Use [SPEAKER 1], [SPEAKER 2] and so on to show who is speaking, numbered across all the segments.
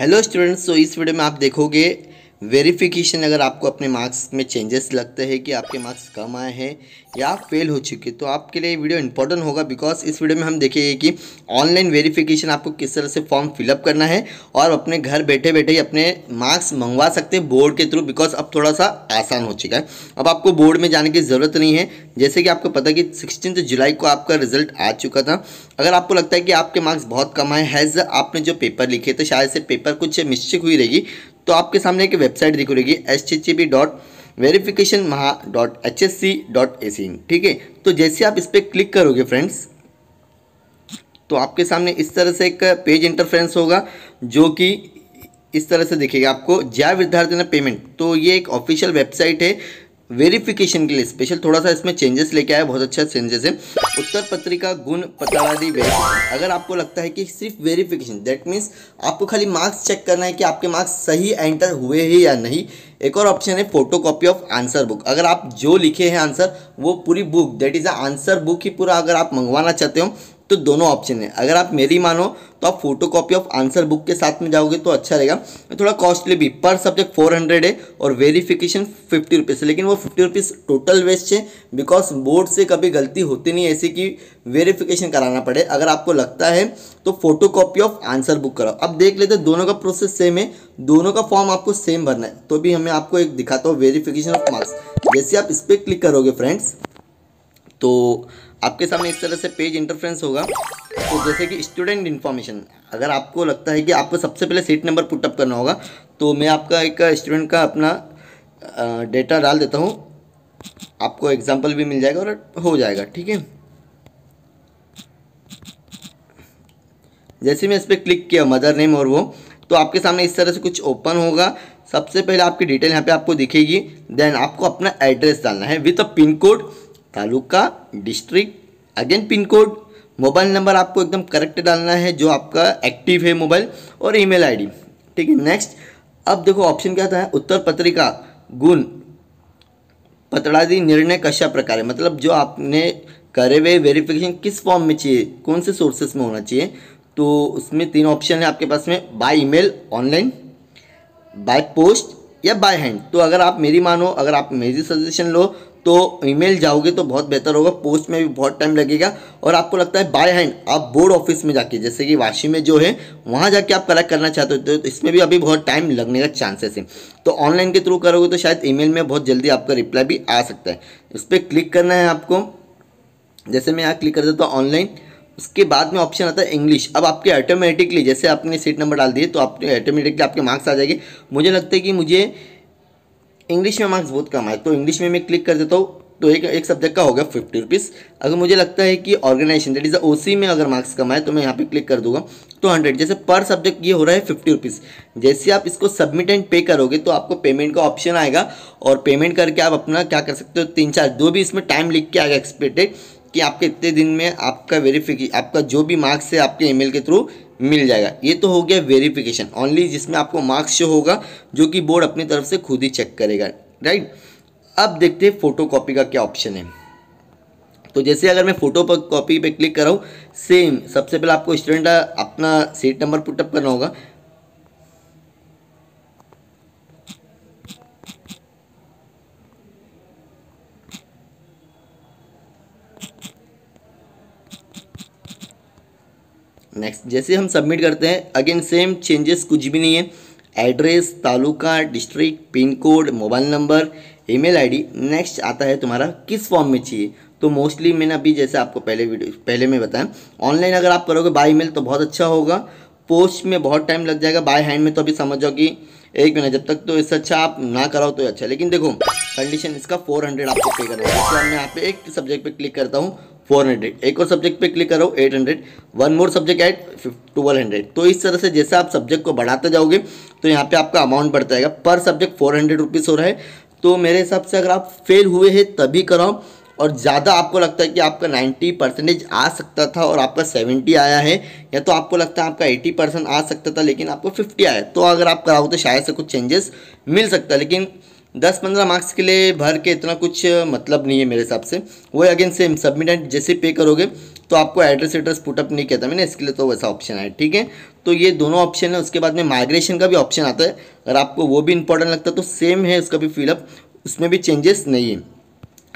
[SPEAKER 1] hello students तो इस video में आप देखोगे वेरिफिकेशन अगर आपको अपने मार्क्स में चेंजेस लगते हैं कि आपके मार्क्स कम आए हैं या फेल हो चुके तो आपके लिए वीडियो इंपॉर्टेंट होगा बिकॉज इस वीडियो में हम देखेंगे कि ऑनलाइन वेरिफिकेशन आपको किस तरह से फॉर्म फिलअप करना है और अपने घर बैठे बैठे ही अपने मार्क्स मंगवा सकते हैं बोर्ड के थ्रू बिकॉज अब थोड़ा सा आसान हो चुका है अब आपको बोर्ड में जाने की ज़रूरत नहीं है जैसे कि आपको पता कि सिक्सटीन जुलाई को आपका रिजल्ट आ चुका था अगर आपको लगता है कि आपके मार्क्स बहुत कम आए हैज़ आपने जो पेपर लिखे थे शायद से पेपर कुछ मिस्टेक हुई रहेगी तो आपके सामने एक वेबसाइट दिख रहेगी H T T P dot verification Maha dot H S C dot A C ठीक है तो जैसे आप इस पर क्लिक करोगे फ्रेंड्स तो आपके सामने इस तरह से एक पेज इंटरफ्रेंस होगा जो कि इस तरह से दिखेगा आपको जय विद्यार्थी ने पेमेंट तो ये एक ऑफिशियल वेबसाइट है वेरिफिकेशन के लिए स्पेशल थोड़ा सा इसमें चेंजेस लेके आया बहुत अच्छा चेंजेस है उत्तर पत्रिका गुण पत्रादी वेरिफिकेशन अगर आपको लगता है कि सिर्फ वेरिफिकेशन दैट मीन्स आपको खाली मार्क्स चेक करना है कि आपके मार्क्स सही एंटर हुए हैं या नहीं एक और ऑप्शन है photo copy of answer book अगर आप जो लिखे हैं आंसर वो पूरी book that is a answer book ही पूरा अगर आप मंगवाना चाहते हो तो दोनों ऑप्शन है अगर आप मेरी मानो तो आप photo copy of answer book के साथ में जाओगे तो अच्छा रहेगा थोड़ा कॉस्टली भी पर सब्जेक्ट फोर हंड्रेड है और वेरिफिकेशन फिफ्टी रुपीज़ है लेकिन वो फिफ्टी रुपीज़ टोटल वेस्ट है बिकॉज बोर्ड से कभी गलती होती नहीं ऐसी कि वेरिफिकेशन कराना पड़े अगर आपको लगता है तो photo copy of answer book कराओ अब देख लेते हैं दोनों का प्रोसेस सेम है दोनों का फॉर्म आपको सेम भरना है तो भी हमें आपको एक दिखाता हूँ वेरीफिकेशन ऑफ मार्क्स जैसे आप इस पर क्लिक करोगे फ्रेंड्स तो आपके सामने इस तरह से पेज इंटरफ्रेंस होगा तो जैसे कि स्टूडेंट इन्फॉर्मेशन अगर आपको लगता है कि आपको सबसे पहले सीट नंबर पुटअप करना होगा तो मैं आपका एक स्टूडेंट का अपना डेटा डाल देता हूँ आपको एग्जाम्पल भी मिल जाएगा और हो जाएगा ठीक है जैसे मैं इस पर क्लिक किया मदर नेम और वो तो आपके सामने इस तरह से कुछ ओपन होगा सबसे पहले आपकी डिटेल यहाँ पे आपको दिखेगी देन आपको अपना एड्रेस डालना है with a pin code taluka district again pin code mobile number आपको एकदम करेक्ट डालना है जो आपका एक्टिव है मोबाइल और ईमेल आईडी ठीक है नेक्स्ट अब देखो ऑप्शन क्या था उत्तर पत्रिका गुण पत्रादि निर्णय कशा प्रकार है मतलब जो आपने करे हुए वेरिफिकेशन किस फॉर्म में चाहिए कौन से सोर्सेस में होना चाहिए तो उसमें तीन ऑप्शन है आपके पास में by email online by post या बाय हैंड तो अगर आप मेरी मानो अगर आप मेरी सजेशन लो तो ईमेल जाओगे तो बहुत बेहतर होगा पोस्ट में भी बहुत टाइम लगेगा और आपको लगता है बाय हैंड आप बोर्ड ऑफिस में जाके जैसे कि वाशी में जो है वहाँ जाके आप कलेक्ट करना चाहते हो तो इसमें भी अभी बहुत टाइम लगने का चांसेस है तो ऑनलाइन के थ्रू करोगे तो शायद ईमेल में बहुत जल्दी आपका रिप्लाई भी आ सकता है उस पर क्लिक करना है आपको जैसे मैं यहाँ क्लिक कर देता हूँ ऑनलाइन उसके बाद में ऑप्शन आता है इंग्लिश अब आपके ऑटोमेटिकली जैसे आपने सीट नंबर डाल दिए तो आपके ऑटोमेटिकली आपके मार्क्स आ जाएंगे मुझे लगता है कि मुझे इंग्लिश में मार्क्स बहुत कम आए तो इंग्लिश में मैं क्लिक कर देता हूँ तो एक एक सब्जेक्ट का हो गया फिफ्टी रुपीज़ अगर मुझे लगता है कि organisation that is O C में अगर मार्क्स कम आए तो मैं यहाँ पे क्लिक कर दूंगा तो हंड्रेड जैसे पर सब्जेक्ट ये हो रहा है फिफ्टी रुपीज़ जैसे आप इसको सबमिट एंड पे करोगे तो आपको पेमेंट का ऑप्शन आएगा और पेमेंट करके आप अपना क्या कर सकते हो तीन चार जो भी इसमें टाइम लिख के आएगा एक्सपेक्टेड कि आपके इतने दिन में आपका वेरीफिके आपका जो भी मार्क्स है आपके ईमेल के थ्रू मिल जाएगा ये तो हो गया वेरीफिकेशन ओनली जिसमें आपको मार्क्स शो होगा जो कि बोर्ड अपनी तरफ से खुद ही चेक करेगा राइट अब देखते हैं फोटो कॉपी का क्या ऑप्शन है तो जैसे अगर मैं फ़ोटो पर कॉपी पे क्लिक कराऊँ सेम सबसे पहले आपको स्टूडेंट अपना सीट नंबर पुटअप करना होगा नेक्स्ट जैसे हम सबमिट करते हैं अगेन सेम चेंजेस कुछ भी नहीं है address taluka district pin code mobile number email ID next आता है तुम्हारा किस फॉर्म में चाहिए तो मोस्टली मैंने अभी जैसे आपको पहले वीडियो पहले में बताया ऑनलाइन अगर आप करोगे बाय ईमेल तो बहुत अच्छा होगा पोस्ट में बहुत टाइम लग जाएगा बाय हैंड में तो अभी समझ जाओ कि एक महीना जब तक तो इससे अच्छा आप ना कराओ तो अच्छा लेकिन देखो कंडीशन इसका 400 आपको पे करना है इसलिए मैं यहाँ पे एक सब्जेक्ट पे क्लिक करता हूँ फोर हंड्रेड एक और सब्जेक्ट पे क्लिक करो at hundred one more subject at twelve hundred तो इस तरह से जैसे आप सब्जेक्ट को बढ़ाते जाओगे तो यहाँ पे आपका अमाउंट बढ़ता जाएगा पर सब्जेक्ट फोर हंड्रेड रुपीज़ हो रहा है तो मेरे हिसाब से अगर आप फेल हुए हैं तभी कराओ और ज़्यादा आपको लगता है कि आपका नाइन्टी परसेंटेज आ सकता था और आपका सेवेंटी आया है या तो आपको लगता है आपका एट्टी परसेंट आ सकता था लेकिन आपको फिफ्टी आया तो अगर आप कराओ तो शायद से कुछ चेंजेस मिल सकता है लेकिन दस पंद्रह मार्क्स के लिए भर के इतना कुछ मतलब नहीं है मेरे हिसाब से वो अगेन सेम सबमिटेंट जैसे पे करोगे तो आपको एड्रेस एड्रेस पुटअप नहीं कहता मैंने इसके लिए तो वैसा ऑप्शन है ठीक है तो ये दोनों ऑप्शन है उसके बाद में माइग्रेशन का भी ऑप्शन आता है अगर आपको वो भी इंपॉर्टेंट लगता है तो सेम है उसका भी फिलअप उसमें भी चेंजेस नहीं है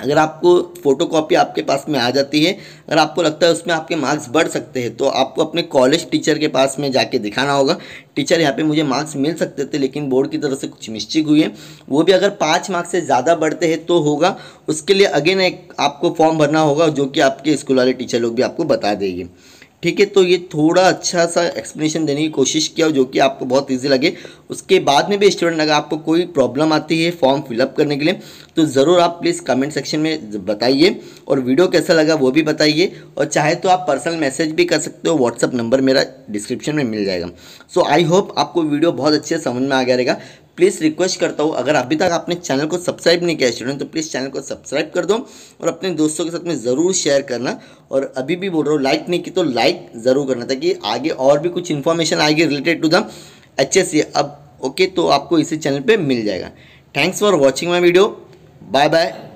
[SPEAKER 1] अगर आपको फ़ोटोकॉपी आपके पास में आ जाती है अगर आपको लगता है उसमें आपके मार्क्स बढ़ सकते हैं तो आपको अपने कॉलेज टीचर के पास में जाके दिखाना होगा टीचर यहाँ पे मुझे मार्क्स मिल सकते थे लेकिन बोर्ड की तरफ से कुछ मिस्टेक हुई है वो भी अगर पाँच मार्क्स से ज़्यादा बढ़ते हैं तो होगा उसके लिए अगेन एक आपको फॉर्म भरना होगा जो कि आपके स्कूल वाले टीचर लोग भी आपको बता देंगे ठीक है तो ये थोड़ा अच्छा सा एक्सप्लेनेशन देने की कोशिश किया जो कि आपको बहुत ईजी लगे उसके बाद में भी स्टूडेंट अगर आपको कोई प्रॉब्लम आती है फॉर्म फिलअप करने के लिए तो ज़रूर आप प्लीज़ कमेंट सेक्शन में बताइए और वीडियो कैसा लगा वो भी बताइए और चाहे तो आप पर्सनल मैसेज भी कर सकते हो व्हाट्सअप नंबर मेरा डिस्क्रिप्शन में मिल जाएगा सो आई होप आपको वीडियो बहुत अच्छे समझ में आ गया रहेगा प्लीज़ रिक्वेस्ट करता हूँ अगर अभी तक आपने चैनल को सब्सक्राइब नहीं किया स्टूडेंट तो प्लीज़ चैनल को सब्सक्राइब कर दो और अपने दोस्तों के साथ में ज़रूर शेयर करना और अभी भी बोल रहा हूँ लाइक नहीं की तो लाइक ज़रूर करना ताकि आगे और भी कुछ इन्फॉर्मेशन आएगी रिलेटेड टू द एच अब ओके तो आपको इसी चैनल पर मिल जाएगा thanks for watching my video bye bye